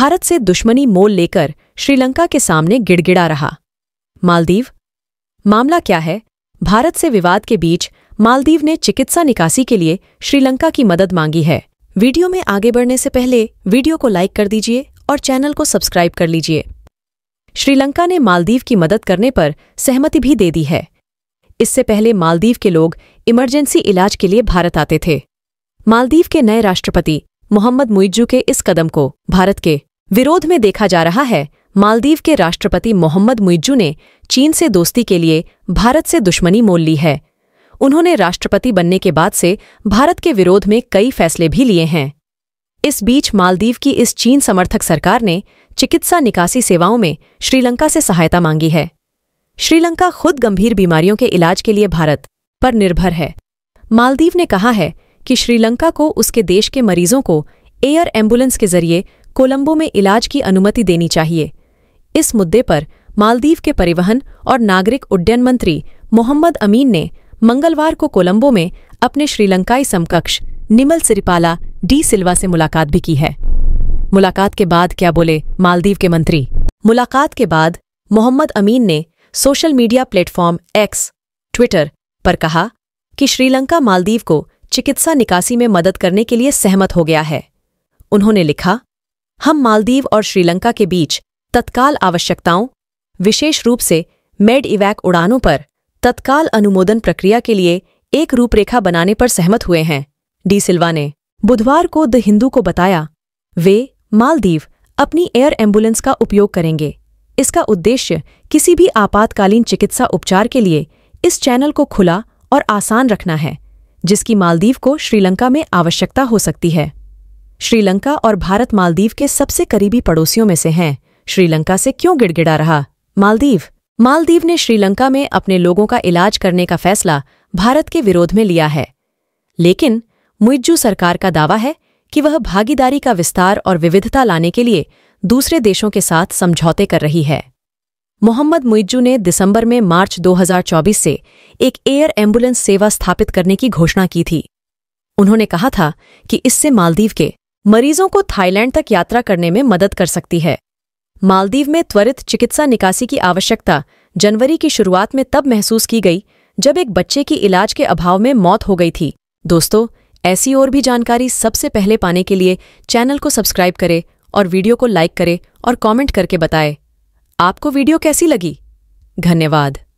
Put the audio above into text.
भारत से दुश्मनी मोल लेकर श्रीलंका के सामने गिड़गिड़ा रहा मालदीव मामला क्या है भारत से विवाद के बीच मालदीव ने चिकित्सा निकासी के लिए श्रीलंका की मदद मांगी है वीडियो में आगे बढ़ने से पहले वीडियो को लाइक कर दीजिए और चैनल को सब्सक्राइब कर लीजिए श्रीलंका ने मालदीव की मदद करने पर सहमति भी दे दी है इससे पहले मालदीव के लोग इमरजेंसी इलाज के लिए भारत आते थे मालदीव के नए राष्ट्रपति मोहम्मद मुइजू के इस कदम को भारत के विरोध में देखा जा रहा है मालदीव के राष्ट्रपति मोहम्मद मुइज्जू ने चीन से दोस्ती के लिए भारत से दुश्मनी मोल ली है उन्होंने राष्ट्रपति बनने के बाद से भारत के विरोध में कई फैसले भी लिए हैं इस बीच मालदीव की इस चीन समर्थक सरकार ने चिकित्सा निकासी सेवाओं में श्रीलंका से सहायता मांगी है श्रीलंका खुद गंभीर बीमारियों के इलाज के लिए भारत पर निर्भर है मालदीव ने कहा है कि श्रीलंका को उसके देश के मरीजों को एयर एम्बुलेंस के जरिए कोलंबो में इलाज की अनुमति देनी चाहिए इस मुद्दे पर मालदीव के परिवहन और नागरिक उड्डयन मंत्री मोहम्मद अमीन ने मंगलवार को कोलंबो में अपने श्रीलंकाई समकक्ष निमल सिरिपाला डी सिल्वा से मुलाकात भी की है मुलाकात के बाद क्या बोले मालदीव के मंत्री मुलाकात के बाद मोहम्मद अमीन ने social media platform X Twitter पर कहा कि श्रीलंका मालदीव को चिकित्सा निकासी में मदद करने के लिए सहमत हो गया है उन्होंने लिखा हम मालदीव और श्रीलंका के बीच तत्काल आवश्यकताओं विशेष रूप से मेड इवैक उड़ानों पर तत्काल अनुमोदन प्रक्रिया के लिए एक रूपरेखा बनाने पर सहमत हुए हैं डी सिल्वा ने बुधवार को द हिंदू को बताया वे मालदीव अपनी एयर एम्बुलेंस का उपयोग करेंगे इसका उद्देश्य किसी भी आपातकालीन चिकित्सा उपचार के लिए इस चैनल को खुला और आसान रखना है जिसकी मालदीव को श्रीलंका में आवश्यकता हो सकती है श्रीलंका और भारत मालदीव के सबसे करीबी पड़ोसियों में से हैं श्रीलंका से क्यों गिड़गिड़ा रहा मालदीव मालदीव ने श्रीलंका में अपने लोगों का इलाज करने का फैसला भारत के विरोध में लिया है लेकिन मुइज्जू सरकार का दावा है कि वह भागीदारी का विस्तार और विविधता लाने के लिए दूसरे देशों के साथ समझौते कर रही है मोहम्मद मुइज्जू ने दिसंबर में मार्च 2024 से एक एयर एम्बुलेंस सेवा स्थापित करने की घोषणा की थी उन्होंने कहा था कि इससे मालदीव के मरीजों को थाईलैंड तक यात्रा करने में मदद कर सकती है मालदीव में त्वरित चिकित्सा निकासी की आवश्यकता जनवरी की शुरुआत में तब महसूस की गई जब एक बच्चे की इलाज के अभाव में मौत हो गई थी दोस्तों ऐसी और भी जानकारी सबसे पहले पाने के लिए चैनल को सब्सक्राइब करें और वीडियो को लाइक करें और कमेंट करके बताएं आपको वीडियो कैसी लगी धन्यवाद